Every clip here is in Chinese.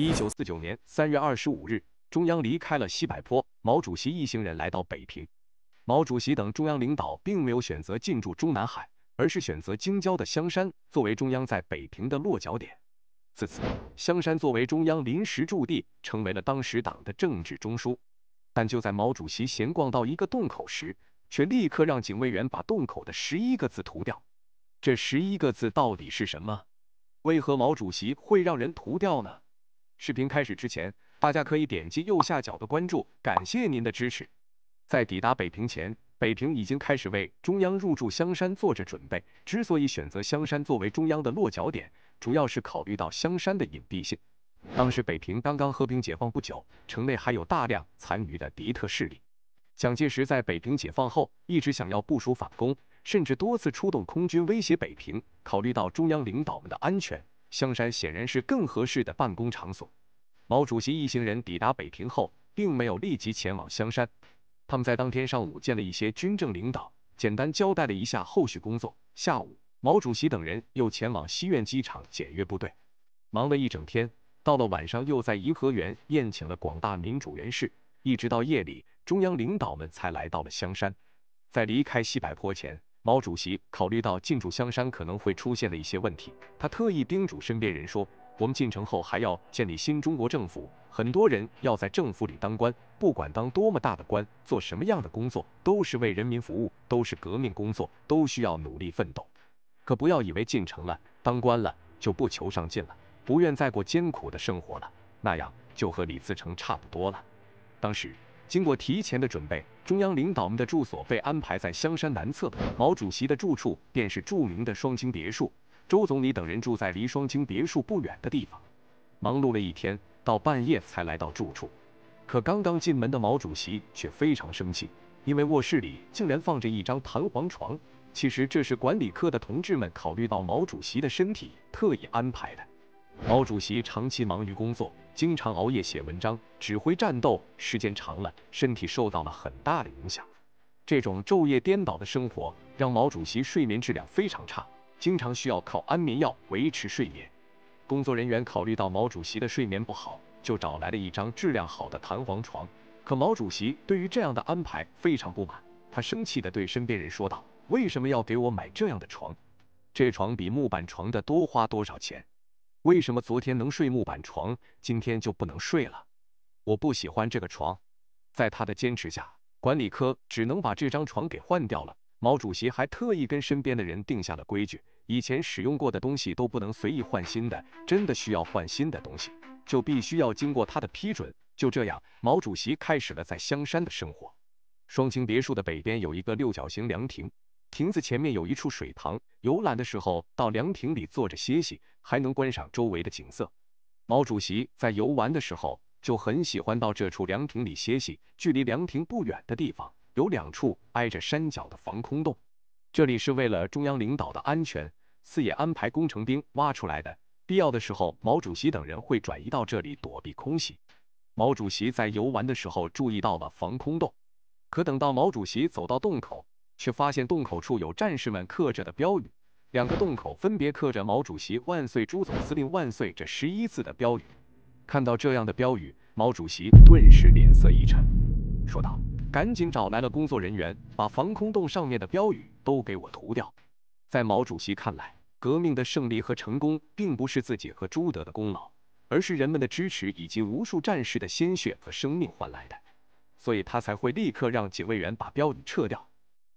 一九四九年三月二十五日，中央离开了西柏坡，毛主席一行人来到北平。毛主席等中央领导并没有选择进驻中南海，而是选择京郊的香山作为中央在北平的落脚点。自此，香山作为中央临时驻地，成为了当时党的政治中枢。但就在毛主席闲逛到一个洞口时，却立刻让警卫员把洞口的十一个字涂掉。这十一个字到底是什么？为何毛主席会让人涂掉呢？视频开始之前，大家可以点击右下角的关注，感谢您的支持。在抵达北平前，北平已经开始为中央入驻香山做着准备。之所以选择香山作为中央的落脚点，主要是考虑到香山的隐蔽性。当时北平刚刚和平解放不久，城内还有大量残余的敌特势力。蒋介石在北平解放后，一直想要部署反攻，甚至多次出动空军威胁北平。考虑到中央领导们的安全。香山显然是更合适的办公场所。毛主席一行人抵达北平后，并没有立即前往香山，他们在当天上午见了一些军政领导，简单交代了一下后续工作。下午，毛主席等人又前往西苑机场检阅部队，忙了一整天。到了晚上，又在颐和园宴请了广大民主人士，一直到夜里，中央领导们才来到了香山。在离开西柏坡前，毛主席考虑到进驻香山可能会出现的一些问题，他特意叮嘱身边人说：“我们进城后还要建立新中国政府，很多人要在政府里当官，不管当多么大的官，做什么样的工作，都是为人民服务，都是革命工作，都需要努力奋斗。可不要以为进城了，当官了，就不求上进了，不愿再过艰苦的生活了，那样就和李自成差不多了。”当时。经过提前的准备，中央领导们的住所被安排在香山南侧。毛主席的住处便是著名的双清别墅，周总理等人住在离双清别墅不远的地方。忙碌了一天，到半夜才来到住处。可刚刚进门的毛主席却非常生气，因为卧室里竟然放着一张弹簧床。其实这是管理科的同志们考虑到毛主席的身体，特意安排的。毛主席长期忙于工作，经常熬夜写文章、指挥战斗，时间长了，身体受到了很大的影响。这种昼夜颠倒的生活让毛主席睡眠质量非常差，经常需要靠安眠药维持睡眠。工作人员考虑到毛主席的睡眠不好，就找来了一张质量好的弹簧床。可毛主席对于这样的安排非常不满，他生气地对身边人说道：“为什么要给我买这样的床？这床比木板床的多花多少钱？”为什么昨天能睡木板床，今天就不能睡了？我不喜欢这个床。在他的坚持下，管理科只能把这张床给换掉了。毛主席还特意跟身边的人定下了规矩：以前使用过的东西都不能随意换新的，真的需要换新的东西，就必须要经过他的批准。就这样，毛主席开始了在香山的生活。双清别墅的北边有一个六角形凉亭。亭子前面有一处水塘，游览的时候到凉亭里坐着歇息，还能观赏周围的景色。毛主席在游玩的时候就很喜欢到这处凉亭里歇息。距离凉亭不远的地方有两处挨着山脚的防空洞，这里是为了中央领导的安全，四野安排工程兵挖出来的。必要的时候，毛主席等人会转移到这里躲避空袭。毛主席在游玩的时候注意到了防空洞，可等到毛主席走到洞口。却发现洞口处有战士们刻着的标语，两个洞口分别刻着“毛主席万岁”“朱总司令万岁”这十一字的标语。看到这样的标语，毛主席顿时脸色一沉，说道：“赶紧找来了工作人员，把防空洞上面的标语都给我涂掉。”在毛主席看来，革命的胜利和成功并不是自己和朱德的功劳，而是人们的支持以及无数战士的鲜血和生命换来的，所以他才会立刻让警卫员把标语撤掉。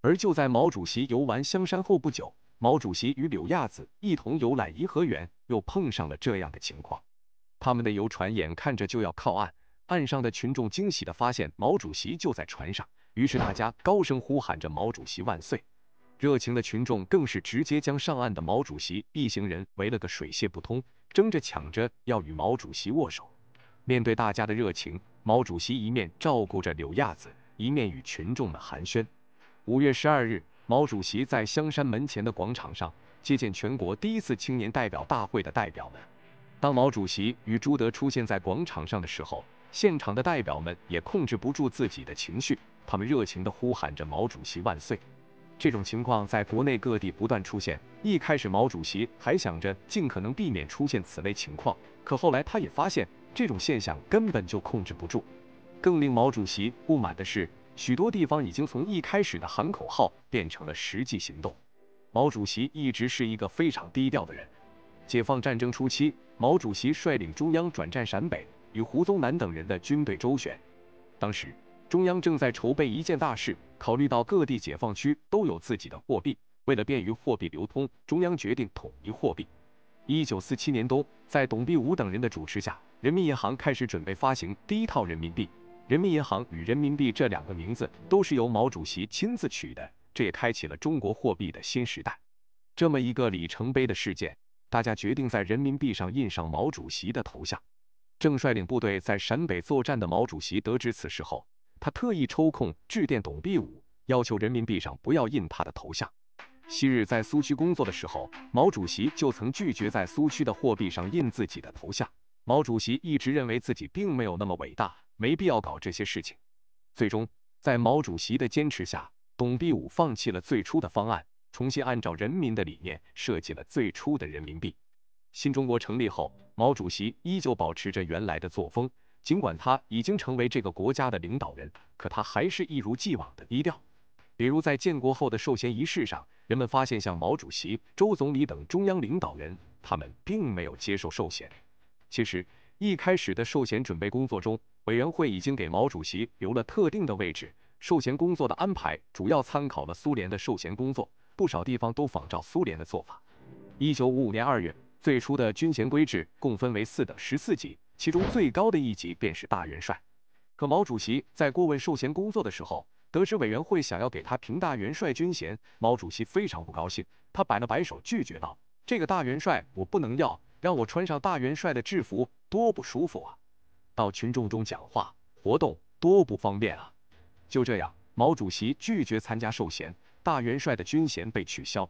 而就在毛主席游玩香山后不久，毛主席与柳亚子一同游览颐和园，又碰上了这样的情况。他们的游船眼看着就要靠岸，岸上的群众惊喜地发现毛主席就在船上，于是大家高声呼喊着“毛主席万岁！”热情的群众更是直接将上岸的毛主席一行人围了个水泄不通，争着抢着要与毛主席握手。面对大家的热情，毛主席一面照顾着柳亚子，一面与群众们寒暄。五月十二日，毛主席在香山门前的广场上接见全国第一次青年代表大会的代表们。当毛主席与朱德出现在广场上的时候，现场的代表们也控制不住自己的情绪，他们热情地呼喊着“毛主席万岁”。这种情况在国内各地不断出现。一开始，毛主席还想着尽可能避免出现此类情况，可后来他也发现，这种现象根本就控制不住。更令毛主席不满的是。许多地方已经从一开始的喊口号变成了实际行动。毛主席一直是一个非常低调的人。解放战争初期，毛主席率领中央转战陕北，与胡宗南等人的军队周旋。当时，中央正在筹备一件大事。考虑到各地解放区都有自己的货币，为了便于货币流通，中央决定统一货币。一九四七年冬，在董必武等人的主持下，人民银行开始准备发行第一套人民币。人民银行与人民币这两个名字都是由毛主席亲自取的，这也开启了中国货币的新时代。这么一个里程碑的事件，大家决定在人民币上印上毛主席的头像。正率领部队在陕北作战的毛主席得知此事后，他特意抽空致电董必武，要求人民币上不要印他的头像。昔日在苏区工作的时候，毛主席就曾拒绝在苏区的货币上印自己的头像。毛主席一直认为自己并没有那么伟大。没必要搞这些事情。最终，在毛主席的坚持下，董必武放弃了最初的方案，重新按照人民的理念设计了最初的人民币。新中国成立后，毛主席依旧保持着原来的作风，尽管他已经成为这个国家的领导人，可他还是一如既往的低调。比如在建国后的授衔仪式上，人们发现像毛主席、周总理等中央领导人，他们并没有接受授衔。其实，一开始的授衔准备工作中，委员会已经给毛主席留了特定的位置。授衔工作的安排主要参考了苏联的授衔工作，不少地方都仿照苏联的做法。一九五五年二月，最初的军衔规制共分为四等十四级，其中最高的一级便是大元帅。可毛主席在过问授衔工作的时候，得知委员会想要给他评大元帅军衔，毛主席非常不高兴，他摆了摆手拒绝道：“这个大元帅我不能要。”让我穿上大元帅的制服，多不舒服啊！到群众中讲话、活动，多不方便啊！就这样，毛主席拒绝参加授衔，大元帅的军衔被取消。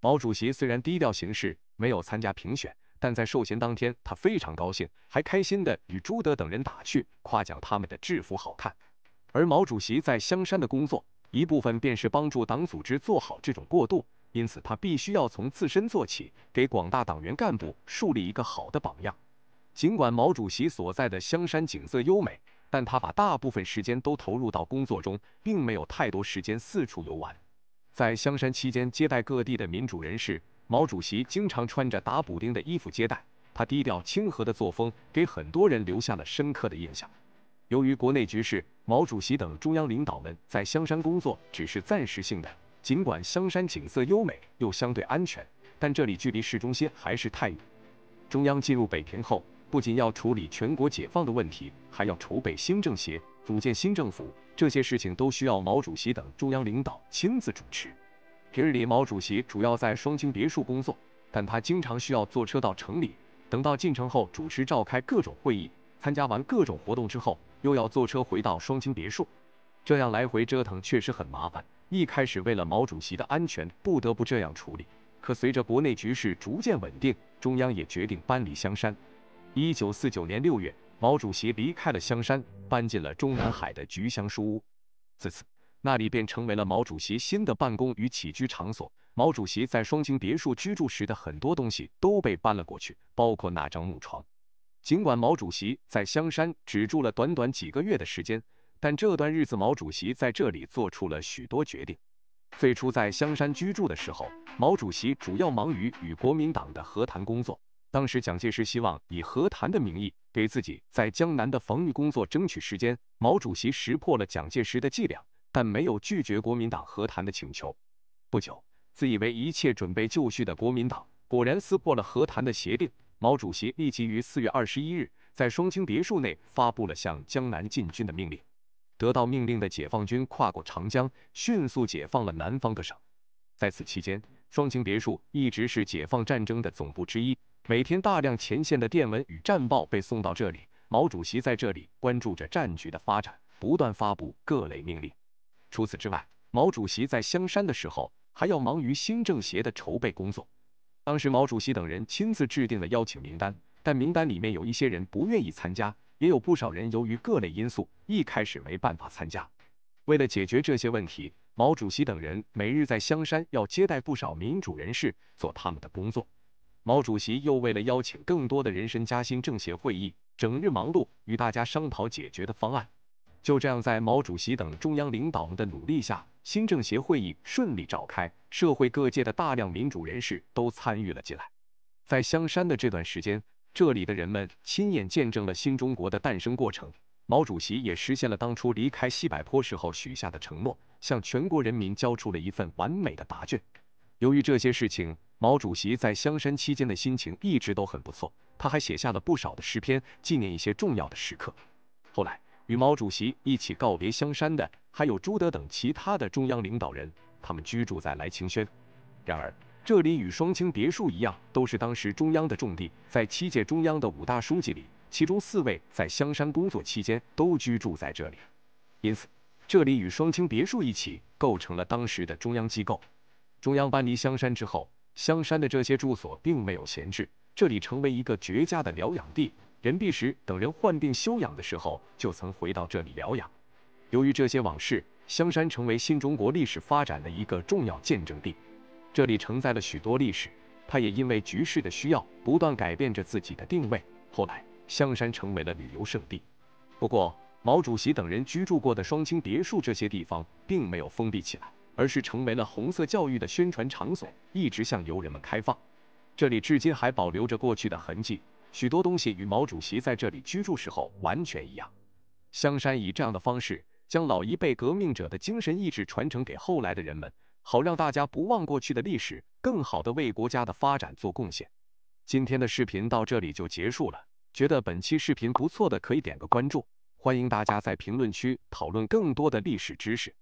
毛主席虽然低调行事，没有参加评选，但在授衔当天，他非常高兴，还开心地与朱德等人打趣，夸奖他们的制服好看。而毛主席在香山的工作，一部分便是帮助党组织做好这种过渡。因此，他必须要从自身做起，给广大党员干部树立一个好的榜样。尽管毛主席所在的香山景色优美，但他把大部分时间都投入到工作中，并没有太多时间四处游玩。在香山期间，接待各地的民主人士，毛主席经常穿着打补丁的衣服接待。他低调亲和的作风给很多人留下了深刻的印象。由于国内局势，毛主席等中央领导们在香山工作只是暂时性的。尽管香山景色优美，又相对安全，但这里距离市中心还是太远。中央进入北平后，不仅要处理全国解放的问题，还要筹备新政协、组建新政府，这些事情都需要毛主席等中央领导亲自主持。平日里，毛主席主要在双清别墅工作，但他经常需要坐车到城里。等到进城后，主持召开各种会议，参加完各种活动之后，又要坐车回到双清别墅，这样来回折腾确实很麻烦。一开始为了毛主席的安全，不得不这样处理。可随着国内局势逐渐稳定，中央也决定搬离香山。一九四九年六月，毛主席离开了香山，搬进了中南海的菊香书屋。自此，那里便成为了毛主席新的办公与起居场所。毛主席在双清别墅居住时的很多东西都被搬了过去，包括那张木床。尽管毛主席在香山只住了短短几个月的时间。但这段日子，毛主席在这里做出了许多决定。最初在香山居住的时候，毛主席主要忙于与国民党的和谈工作。当时，蒋介石希望以和谈的名义，给自己在江南的防御工作争取时间。毛主席识破了蒋介石的伎俩，但没有拒绝国民党和谈的请求。不久，自以为一切准备就绪的国民党果然撕破了和谈的协定。毛主席立即于四月二十一日在双清别墅内发布了向江南进军的命令。得到命令的解放军跨过长江，迅速解放了南方各省。在此期间，双清别墅一直是解放战争的总部之一。每天大量前线的电文与战报被送到这里，毛主席在这里关注着战局的发展，不断发布各类命令。除此之外，毛主席在香山的时候还要忙于新政协的筹备工作。当时，毛主席等人亲自制定了邀请名单，但名单里面有一些人不愿意参加。也有不少人由于各类因素，一开始没办法参加。为了解决这些问题，毛主席等人每日在香山要接待不少民主人士，做他们的工作。毛主席又为了邀请更多的人参加新政协会议，整日忙碌，与大家商讨解决的方案。就这样，在毛主席等中央领导们的努力下，新政协会议顺利召开，社会各界的大量民主人士都参与了进来。在香山的这段时间。这里的人们亲眼见证了新中国的诞生过程，毛主席也实现了当初离开西柏坡时候许下的承诺，向全国人民交出了一份完美的答卷。由于这些事情，毛主席在香山期间的心情一直都很不错，他还写下了不少的诗篇，纪念一些重要的时刻。后来与毛主席一起告别香山的还有朱德等其他的中央领导人，他们居住在来清轩。然而，这里与双清别墅一样，都是当时中央的重地。在七届中央的五大书记里，其中四位在香山工作期间都居住在这里，因此这里与双清别墅一起构成了当时的中央机构。中央搬离香山之后，香山的这些住所并没有闲置，这里成为一个绝佳的疗养地。任弼时等人患病休养的时候，就曾回到这里疗养。由于这些往事，香山成为新中国历史发展的一个重要见证地。这里承载了许多历史，它也因为局势的需要不断改变着自己的定位。后来，香山成为了旅游胜地。不过，毛主席等人居住过的双清别墅这些地方并没有封闭起来，而是成为了红色教育的宣传场所，一直向游人们开放。这里至今还保留着过去的痕迹，许多东西与毛主席在这里居住时候完全一样。香山以这样的方式将老一辈革命者的精神意志传承给后来的人们。好让大家不忘过去的历史，更好的为国家的发展做贡献。今天的视频到这里就结束了，觉得本期视频不错的可以点个关注，欢迎大家在评论区讨论更多的历史知识。